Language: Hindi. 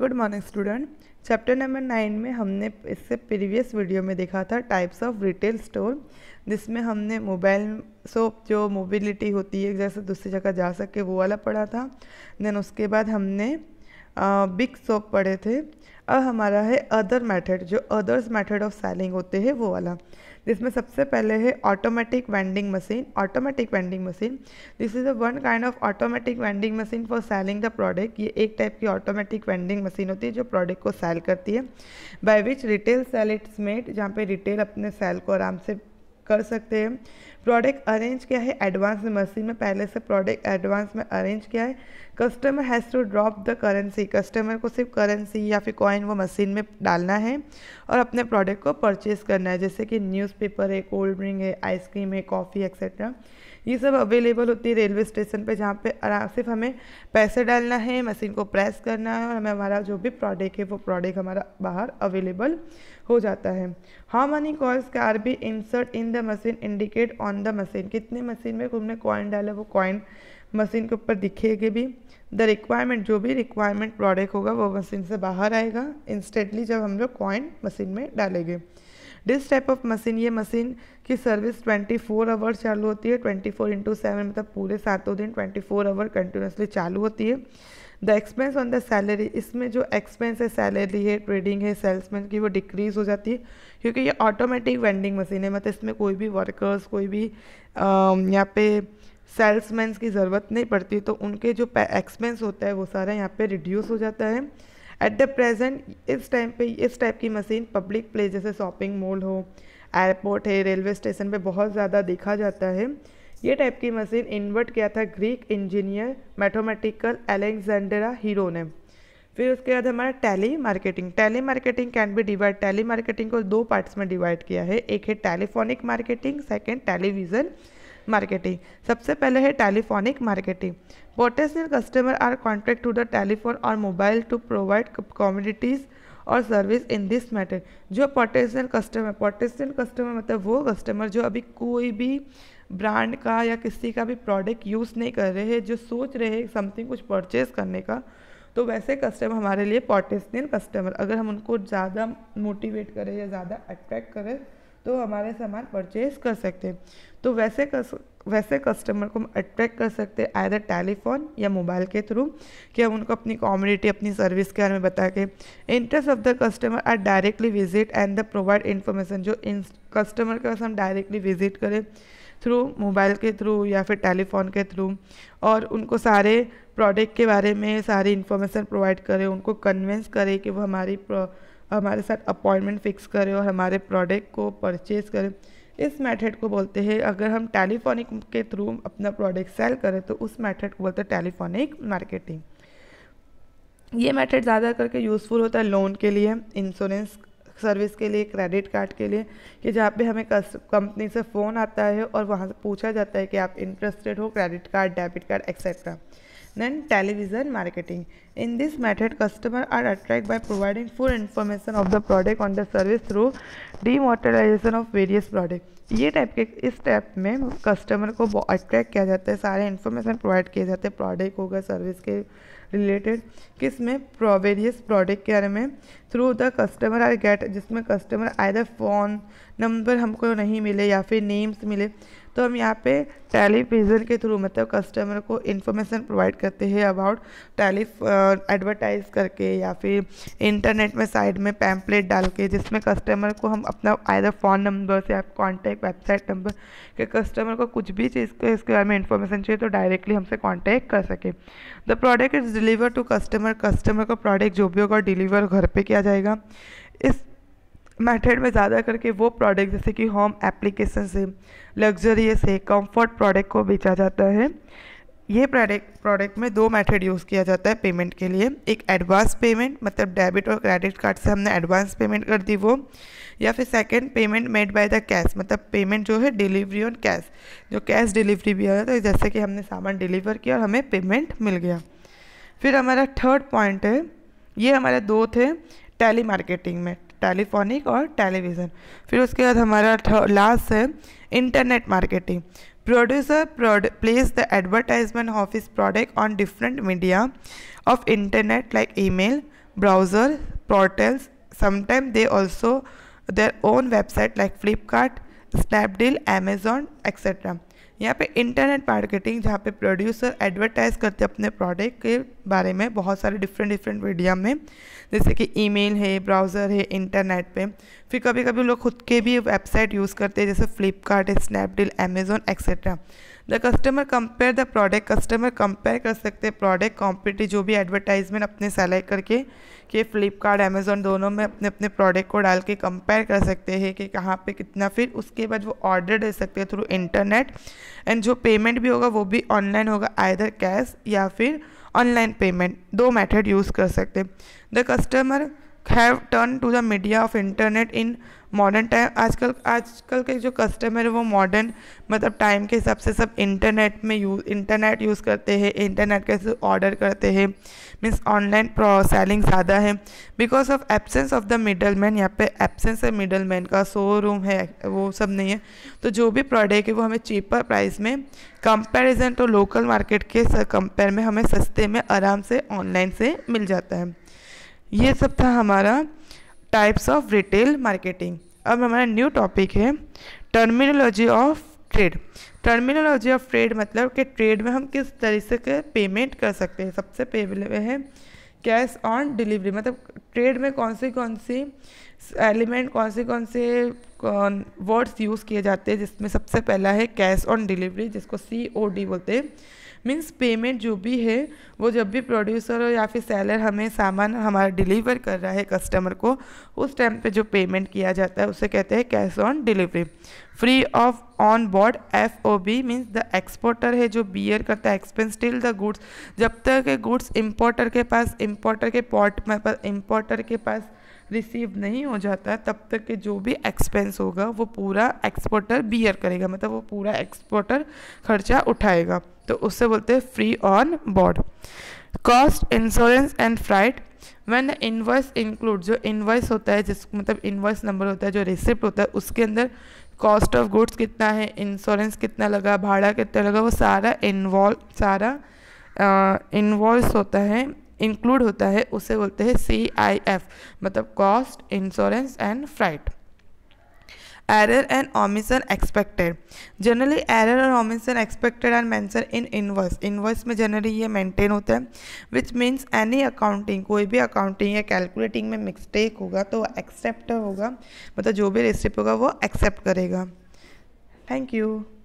Good morning student chapter number nine में हमने इससे प्रीवियस वीडियो में देखा था टाइप्स ऑफ रिटेल स्टोर जिसमें हमने मोबाइल सो जो मोबिलिटी होती है जैसे दूसरी जगह जा सके वो वाला पढ़ा था देन उसके बाद हमने बिग सॉप पढ़े थे अब हमारा है अदर मेथड जो अदर्स मेथड ऑफ सेलिंग होते हैं वो वाला जिसमें सबसे पहले है automatic vending machine automatic vending machine this is a one kind of automatic vending machine for selling the product ये एक टाइप की ऑटोमेटिक वेंडिंग मशीन होती है जो प्रोडक्ट को सेल करती है by which retail sale it's made जहाँ पे रिटेल अपने सेल को आराम से कर सकते हैं प्रोडक्ट अरेंज किया है एडवांस में मशीन में पहले से प्रोडक्ट एडवांस में अरेंज किया है customer has to drop the currency customer को सिर्फ करेंसी या फिर कॉइन वो मशीन में डालना है और अपने प्रोडक्ट को परचेज करना है जैसे कि न्यूज़पेपर है कोल्ड ड्रिंक है आइसक्रीम है कॉफ़ी एक्सेट्रा ये सब अवेलेबल होती है रेलवे स्टेशन पे जहाँ पे आराम सिर्फ हमें पैसे डालना है मशीन को प्रेस करना है और हमें हमारा जो भी प्रोडक्ट है वो प्रोडक्ट हमारा बाहर अवेलेबल हो जाता है how money coins car be insert in the machine indicate on the machine कितने मशीन में हमने कॉइन डाला वो कॉइन मशीन के ऊपर दिखेगी भी द रिक्वायरमेंट जो भी रिक्वायरमेंट प्रोडक्ट होगा वो मशीन से बाहर आएगा इंस्टेंटली जब हम लोग कॉइन मशीन में डालेंगे दिस टाइप ऑफ मशीन ये मशीन की सर्विस 24 फोर आवर चालू होती है 24 फोर इंटू सेवन मतलब पूरे सातों दिन 24 फोर आवर कंटिन्यूसली चालू होती है the expense on the salary इसमें जो एक्सपेंस है सैलरी है ट्रेडिंग है सेल्समैन की वो डिक्रीज हो जाती है क्योंकि ये ऑटोमेटिक वेंडिंग मशीन है मतलब इसमें कोई भी वर्कर्स कोई भी यहाँ पे सेल्समैन की ज़रूरत नहीं पड़ती तो उनके जो एक्सपेंस होता है वो सारा यहाँ पे रिड्यूस हो जाता है एट द प्रेजेंट इस टाइम पे इस टाइप की मशीन पब्लिक प्लेस जैसे शॉपिंग मॉल हो एयरपोर्ट है रेलवे स्टेशन पे बहुत ज़्यादा देखा जाता है ये टाइप की मशीन इन्वर्ट किया था Greek engineer mathematical Alexandra Hero ने फिर उसके बाद हमारा tele marketing tele marketing can be divide tele marketing को दो पार्ट्स में डिवाइड किया है एक है telephonic marketing second television marketing सबसे पहले है telephonic marketing potential customer are contact to the telephone और मोबाइल टू प्रोवाइड कम्युनिटीज़ और सर्विस इन दिस मैटर जो पोटेंशियल कस्टमर पोटेंशियल कस्टमर मतलब वो कस्टमर जो अभी कोई भी ब्रांड का या किसी का भी प्रोडक्ट यूज़ नहीं कर रहे हैं जो सोच रहे हैं समथिंग कुछ परचेज करने का तो वैसे कस्टमर हमारे लिए पोटेंशियल कस्टमर अगर हम उनको ज़्यादा मोटिवेट करें या ज़्यादा अट्रैक्ट करें तो हमारे सामान परचेज कर सकते हैं तो वैसे कस, वैसे कस्टमर को हम अट्रैक्ट कर सकते हैं आयदर टेलीफोन या मोबाइल के थ्रू कि हम उनको अपनी कम्युनिटी अपनी सर्विस के बारे में बता के interest of the customer are directly visit and the provide information जो कस्टमर के पास हम डायरेक्टली विजिट करें थ्रू मोबाइल के थ्रू या फिर टेलीफोन के थ्रू और उनको सारे प्रोडक्ट के बारे में सारी इन्फॉर्मेशन प्रोवाइड करें उनको कन्वेंस करें कि वो हमारी हमारे साथ अपॉइंटमेंट फिक्स करें और हमारे प्रोडक्ट को परचेज़ करें इस मेथड को बोलते हैं अगर हम टेलीफोनिक के थ्रू अपना प्रोडक्ट सेल करें तो उस मेथड को बोलते हैं टेलीफोनिक मार्केटिंग ये मेथड ज़्यादा करके यूज़फुल होता है लोन के लिए इंश्योरेंस सर्विस के लिए क्रेडिट कार्ड के लिए कि जहाँ पे हमें कंपनी से फ़ोन आता है और वहाँ से पूछा जाता है कि आप इंटरेस्टेड हो credit card debit card etcetera than television marketing. In this method, customers are attracted by providing full information of the product on the service through demotorization of various products. ये टाइप के इस टाइप में कस्टमर को अट्रैक्ट किया जाता है सारे इन्फॉर्मेशन प्रोवाइड किए जाते हैं प्रोडक्ट होगा सर्विस के रिलेटेड किस में वेरियस प्रोडक्ट के बारे में through the customer are get जिसमें कस्टमर आयदर फ़ोन नंबर हमको नहीं मिले या फिर नेम्स मिले तो हम यहाँ पे टेलीविज़न के थ्रू मतलब कस्टमर को इन्फॉर्मेशन प्रोवाइड करते हैं अबाउट टेली एडवर्टाइज करके या फिर इंटरनेट में साइड में पैम्पलेट डाल के जिसमें कस्टमर को हम अपना आयदर फ़ोन नंबर या कॉन्टैक्ट वेबसाइट नंबर के कस्टमर को कुछ भी चीज़ को इसके बारे में इन्फॉर्मेशन चाहिए तो डायरेक्टली हमसे कॉन्टैक्ट कर सके the product is deliver to customer customer का प्रोडक्ट जो भी होगा डिलीवर घर पर किया जाएगा इस मेथड में ज़्यादा करके वो प्रोडक्ट जैसे कि होम एप्लीकेशन से लग्जरियस से कंफर्ट प्रोडक्ट को बेचा जाता है ये प्रोडक्ट प्रोडक्ट में दो मेथड यूज़ किया जाता है पेमेंट के लिए एक एडवांस पेमेंट मतलब डेबिट और क्रेडिट कार्ड से हमने एडवांस पेमेंट कर दी वो या फिर second payment made by the cash मतलब पेमेंट जो है डिलीवरी ऑन कैश जो कैश डिलीवरी भी आया तो जैसे कि हमने सामान डिलीवर किया और हमें पेमेंट मिल गया फिर हमारा थर्ड पॉइंट है ये हमारे दो थे टेली मार्केटिंग में टेलीफोनिक और टेलीविज़न फिर उसके बाद हमारा लास्ट है internet marketing producer place the advertisement of इस product on different media of internet like email browser portals sometime they also their own website like Flipkart Snapdeal Amazon etcetera यहाँ पे इंटरनेट मार्केटिंग जहाँ पे प्रोड्यूसर एडवर्टाइज करते हैं अपने प्रोडक्ट के बारे में बहुत सारे डिफरेंट डिफरेंट मीडिया में जैसे कि ईमेल है ब्राउज़र है इंटरनेट पे फिर कभी कभी लोग खुद के भी वेबसाइट यूज़ करते हैं जैसे Flipkart Snapdeal Amazon etcetera the customer compare the product customer compare कर सकते हैं प्रोडक्ट कॉम्पिटी जो भी एडवर्टाइजमेंट अपने सेलेक्ट करके कि फ्लिपकार्ट अमेज़ोन दोनों में अपने अपने प्रोडक्ट को डाल के कंपेयर कर सकते हैं कि कहाँ पे कितना फिर उसके बाद वो ऑर्डर दे सकते हैं थ्रू इंटरनेट एंड जो पेमेंट भी होगा वो भी ऑनलाइन होगा आइधर कैश या फिर ऑनलाइन पेमेंट दो मेथड यूज़ कर सकते हैं the customer have turn to the media of internet in modern time आजकल आजकल के जो कस्टमर है वो मॉडर्न मतलब टाइम के हिसाब से सब इंटरनेट में यूज इंटरनेट यूज़ करते हैं इंटरनेट के ऑर्डर करते हैं मीन्स ऑनलाइन सेलिंग ज़्यादा है because of absence of the middle man यहाँ पे एबसेंस है मिडल मैन का शोरूम है वो सब नहीं है तो जो भी प्रोडक्ट है वो हमें चीपर प्राइस में टू तो लोकल मार्केट के कंपेयर में हमें सस्ते में आराम से ऑनलाइन से मिल जाता है ये सब था हमारा टाइप्स ऑफ रिटेल मार्केटिंग अब हमारा न्यू टॉपिक है terminology of trade terminology of trade मतलब कि ट्रेड में हम किस तरीके के पेमेंट कर सकते हैं सबसे पहले है कैश ऑन डिलीवरी मतलब ट्रेड में कौन सी कौन सी एलिमेंट कौन से कौन से कौन वर्ड्स यूज़ किए जाते हैं जिसमें सबसे पहला है कैश ऑन डिलीवरी जिसको सी ओ डी बोलते हैं मीन्स पेमेंट जो भी है वो जब भी प्रोड्यूसर या फिर सेलर हमें सामान हमारा डिलीवर कर रहा है कस्टमर को उस टाइम पे जो पेमेंट किया जाता है उसे कहते हैं cash on delivery free of on board F O B means the exporter है जो बियर करता है एक्सपेंस टिल द गुड्स जब तक गुड्स इम्पोर्टर के पास इम्पोर्टर के पॉट में पर इम्पोर्टर के पास रिसीव नहीं हो जाता तब तक के जो भी एक्सपेंस होगा वो पूरा एक्सपोर्टर बियर करेगा मतलब वो पूरा एक्सपोर्टर खर्चा उठाएगा तो उससे बोलते हैं free on board cost insurance and freight when invoice include जो इन्वॉइस होता है जिस मतलब इन्वॉइस नंबर होता है जो रिसिप्ट होता है उसके अंदर कॉस्ट ऑफ गुड्स कितना है इंश्योरेंस कितना लगा भाड़ा कितना लगा वो सारा इन्वॉल्व सारा इन्वॉल्व होता है इंक्लूड होता है उसे बोलते हैं सी आई एफ मतलब cost insurance and freight error and omission expected generally error और omission expected and mentioned in invoice invoice में जनरली ये मेंटेन होता है विच मीन्स एनी अकाउंटिंग कोई भी अकाउंटिंग या कैलकुलेटिंग में मिस्टेक होगा तो एक्सेप्ट होगा मतलब जो भी रेसिप होगा वो एक्सेप्ट करेगा थैंक यू